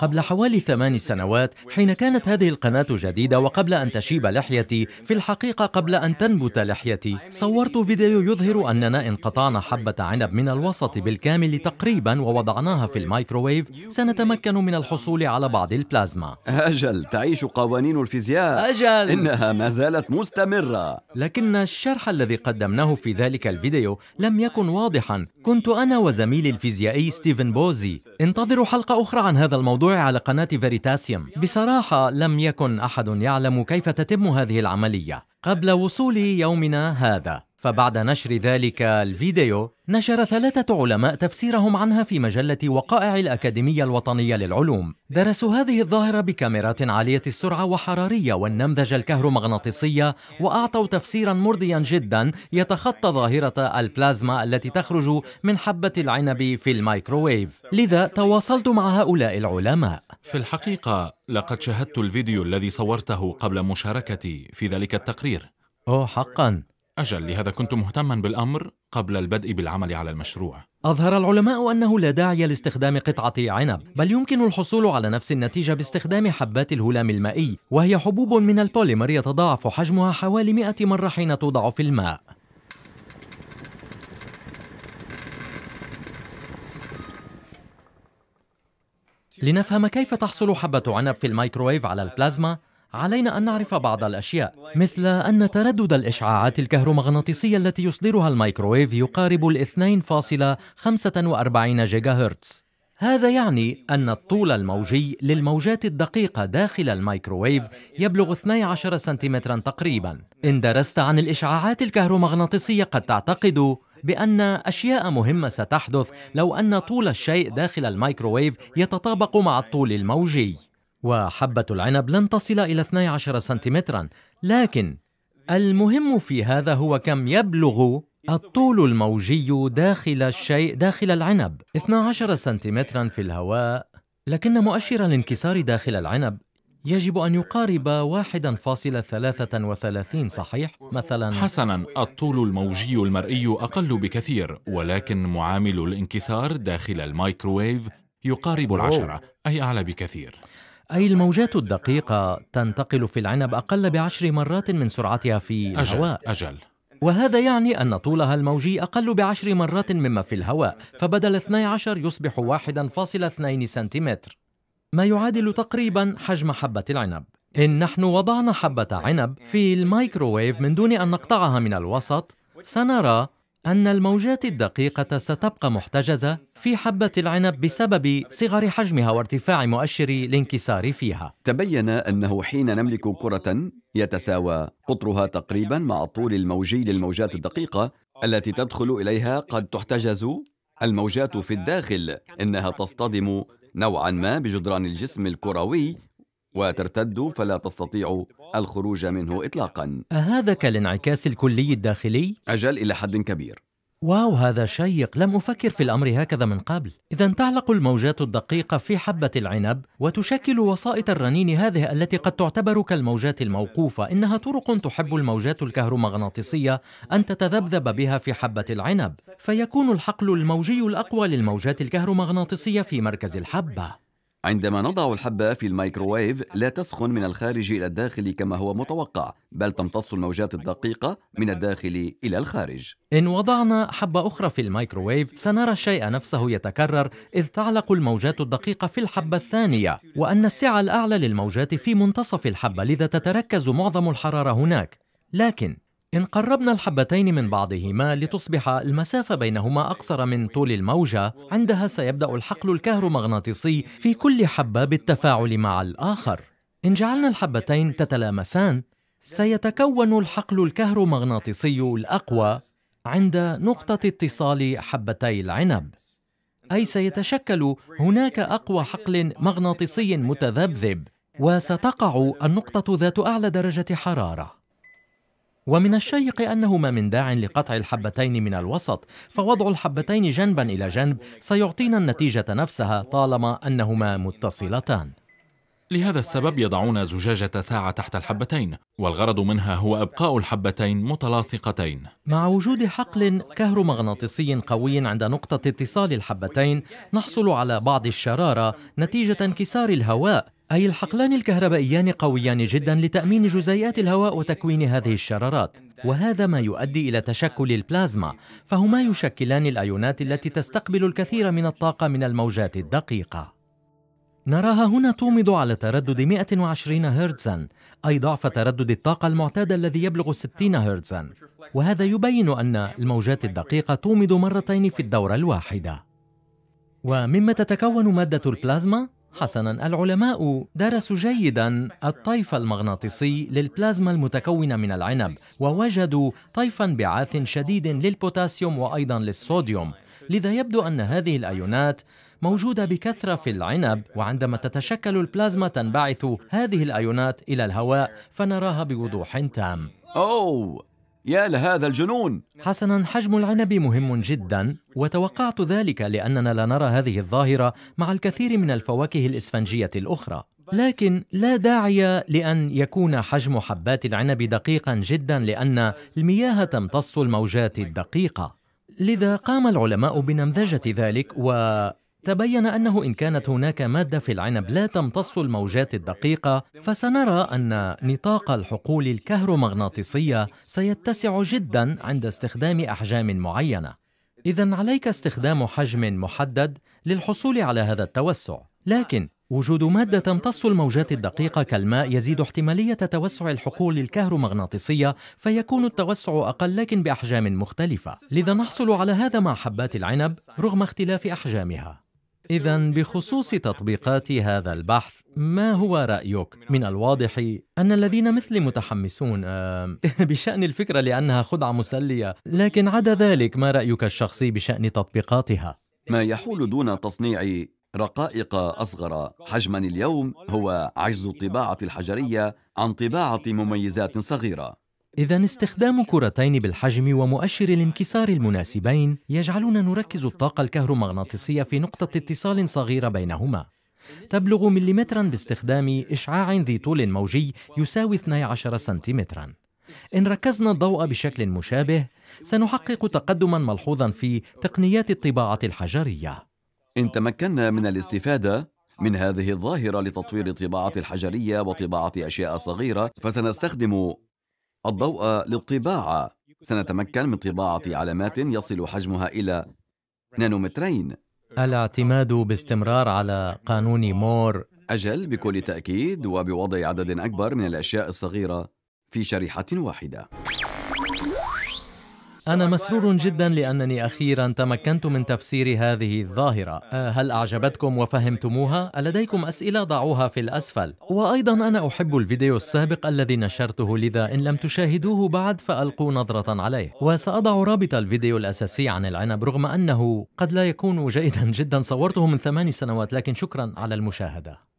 قبل حوالي ثمان سنوات حين كانت هذه القناة جديدة وقبل أن تشيب لحيتي في الحقيقة قبل أن تنبت لحيتي صورت فيديو يظهر أننا انقطعنا حبة عنب من الوسط بالكامل تقريبا ووضعناها في الميكروويف سنتمكن من الحصول على بعض البلازما أجل تعيش قوانين الفيزياء أجل إنها ما زالت مستمرة لكن الشرح الذي قدمناه في ذلك الفيديو لم يكن واضحا كنت أنا وزميلي الفيزيائي ستيفن بوزي انتظروا حلقة أخرى عن هذا الموضوع على قناة فيريتاسيوم بصراحة لم يكن أحد يعلم كيف تتم هذه العملية قبل وصول يومنا هذا فبعد نشر ذلك الفيديو نشر ثلاثة علماء تفسيرهم عنها في مجلة وقائع الأكاديمية الوطنية للعلوم درسوا هذه الظاهرة بكاميرات عالية السرعة وحرارية والنمذجة الكهرومغناطيسية وأعطوا تفسيرا مرضيا جدا يتخطى ظاهرة البلازما التي تخرج من حبة العنب في الميكروويف لذا تواصلت مع هؤلاء العلماء في الحقيقة لقد شاهدت الفيديو الذي صورته قبل مشاركتي في ذلك التقرير أوه حقا أجل لهذا كنت مهتما بالأمر قبل البدء بالعمل على المشروع أظهر العلماء أنه لا داعي لاستخدام قطعة عنب بل يمكن الحصول على نفس النتيجة باستخدام حبات الهلام المائي وهي حبوب من البوليمر يتضاعف حجمها حوالي 100 مرة حين توضع في الماء لنفهم كيف تحصل حبة عنب في الميكروويف على البلازما علينا أن نعرف بعض الأشياء مثل أن تردد الإشعاعات الكهرومغناطيسية التي يصدرها الميكرويف يقارب ال 2.45 جيجا هرتز هذا يعني أن الطول الموجي للموجات الدقيقة داخل الميكرويف يبلغ 12 سنتيمترا تقريبا إن درست عن الإشعاعات الكهرومغناطيسية قد تعتقد بأن أشياء مهمة ستحدث لو أن طول الشيء داخل الميكرويف يتطابق مع الطول الموجي وحبة العنب لن تصل إلى 12 سنتيمترا لكن المهم في هذا هو كم يبلغ الطول الموجي داخل الشيء داخل العنب 12 سنتيمترا في الهواء لكن مؤشر الانكسار داخل العنب يجب أن يقارب 1.33 صحيح؟ مثلا حسنا الطول الموجي المرئي أقل بكثير ولكن معامل الانكسار داخل الميكروويف يقارب العشرة أي أعلى بكثير أي الموجات الدقيقة تنتقل في العنب أقل بعشر مرات من سرعتها في أجل الهواء أجل وهذا يعني أن طولها الموجي أقل بعشر مرات مما في الهواء فبدل 12 يصبح 1.2 سنتيمتر ما يعادل تقريبا حجم حبة العنب إن نحن وضعنا حبة عنب في الميكروويف من دون أن نقطعها من الوسط سنرى أن الموجات الدقيقة ستبقى محتجزة في حبة العنب بسبب صغر حجمها وارتفاع مؤشر الانكسار فيها. تبين أنه حين نملك كرة يتساوى قطرها تقريبا مع الطول الموجي للموجات الدقيقة التي تدخل إليها قد تحتجز الموجات في الداخل إنها تصطدم نوعا ما بجدران الجسم الكروي وترتد فلا تستطيع الخروج منه إطلاقا أهذا كالانعكاس الكلي الداخلي؟ أجل إلى حد كبير واو هذا شيق لم أفكر في الأمر هكذا من قبل إذا تعلق الموجات الدقيقة في حبة العنب وتشكل وسائط الرنين هذه التي قد تعتبر كالموجات الموقوفة إنها طرق تحب الموجات الكهرومغناطيسية أن تتذبذب بها في حبة العنب فيكون الحقل الموجي الأقوى للموجات الكهرومغناطيسية في مركز الحبة عندما نضع الحبة في الميكروويف لا تسخن من الخارج إلى الداخل كما هو متوقع بل تمتص الموجات الدقيقة من الداخل إلى الخارج إن وضعنا حبة أخرى في الميكروويف سنرى الشيء نفسه يتكرر إذ تعلق الموجات الدقيقة في الحبة الثانية وأن السعة الأعلى للموجات في منتصف الحبة لذا تتركز معظم الحرارة هناك لكن إن قربنا الحبتين من بعضهما لتصبح المسافة بينهما أقصر من طول الموجة، عندها سيبدأ الحقل الكهرومغناطيسي في كل حبة بالتفاعل مع الآخر. إن جعلنا الحبتين تتلامسان، سيتكون الحقل الكهرومغناطيسي الأقوى عند نقطة اتصال حبتي العنب. أي سيتشكل هناك أقوى حقل مغناطيسي متذبذب، وستقع النقطة ذات أعلى درجة حرارة. ومن الشيق أنه ما من داع لقطع الحبتين من الوسط فوضع الحبتين جنبا إلى جنب سيعطينا النتيجة نفسها طالما أنهما متصلتان لهذا السبب يضعون زجاجة ساعة تحت الحبتين والغرض منها هو إبقاء الحبتين متلاصقتين مع وجود حقل كهرومغناطيسي قوي عند نقطة اتصال الحبتين نحصل على بعض الشرارة نتيجة انكسار الهواء أي الحقلان الكهربائيان قويان جدا لتأمين جزيئات الهواء وتكوين هذه الشرارات وهذا ما يؤدي إلى تشكل البلازما فهما يشكلان الأيونات التي تستقبل الكثير من الطاقة من الموجات الدقيقة نراها هنا تومض على تردد 120 هرتزا أي ضعف تردد الطاقة المعتاد الذي يبلغ 60 هرتزا وهذا يبين أن الموجات الدقيقة تومض مرتين في الدورة الواحدة ومما تتكون مادة البلازما؟ حسنا العلماء درسوا جيدا الطيف المغناطيسي للبلازما المتكونه من العنب ووجدوا طيفا بعاث شديد للبوتاسيوم وايضا للصوديوم لذا يبدو ان هذه الايونات موجوده بكثره في العنب وعندما تتشكل البلازما تنبعث هذه الايونات الى الهواء فنراها بوضوح تام اوه يا لهذا الجنون حسنا حجم العنب مهم جدا وتوقعت ذلك لاننا لا نرى هذه الظاهره مع الكثير من الفواكه الاسفنجيه الاخرى لكن لا داعي لان يكون حجم حبات العنب دقيقا جدا لان المياه تمتص الموجات الدقيقه لذا قام العلماء بنمذجه ذلك و تبين أنه إن كانت هناك مادة في العنب لا تمتص الموجات الدقيقة فسنرى أن نطاق الحقول الكهرومغناطيسية سيتسع جدا عند استخدام أحجام معينة إذا عليك استخدام حجم محدد للحصول على هذا التوسع لكن وجود مادة تمتص الموجات الدقيقة كالماء يزيد احتمالية توسع الحقول الكهرومغناطيسية فيكون التوسع أقل لكن بأحجام مختلفة لذا نحصل على هذا مع حبات العنب رغم اختلاف أحجامها إذا بخصوص تطبيقات هذا البحث ما هو رأيك؟ من الواضح أن الذين مثلي متحمسون آه، بشأن الفكرة لأنها خدعة مسلية، لكن عدا ذلك ما رأيك الشخصي بشأن تطبيقاتها؟ ما يحول دون تصنيع رقائق أصغر حجما اليوم هو عجز الطباعة الحجرية عن طباعة مميزات صغيرة. إذا استخدام كرتين بالحجم ومؤشر الانكسار المناسبين يجعلنا نركز الطاقة الكهرومغناطيسية في نقطة اتصال صغيرة بينهما تبلغ مليمترا باستخدام إشعاع ذي طول موجي يساوي 12 سنتيمترا إن ركزنا الضوء بشكل مشابه سنحقق تقدما ملحوظا في تقنيات الطباعة الحجرية إن تمكنا من الاستفادة من هذه الظاهرة لتطوير الطباعة الحجرية وطباعة أشياء صغيرة فسنستخدم الضوء للطباعة سنتمكن من طباعة علامات يصل حجمها إلى نانومترين الاعتماد باستمرار على قانون مور أجل بكل تأكيد وبوضع عدد أكبر من الأشياء الصغيرة في شريحة واحدة أنا مسرور جدا لأنني أخيرا تمكنت من تفسير هذه الظاهرة أه، هل أعجبتكم وفهمتموها؟ لديكم أسئلة ضعوها في الأسفل وأيضا أنا أحب الفيديو السابق الذي نشرته لذا إن لم تشاهدوه بعد فألقوا نظرة عليه وسأضع رابط الفيديو الأساسي عن العنب رغم أنه قد لا يكون جيدا جدا صورته من ثمان سنوات لكن شكرا على المشاهدة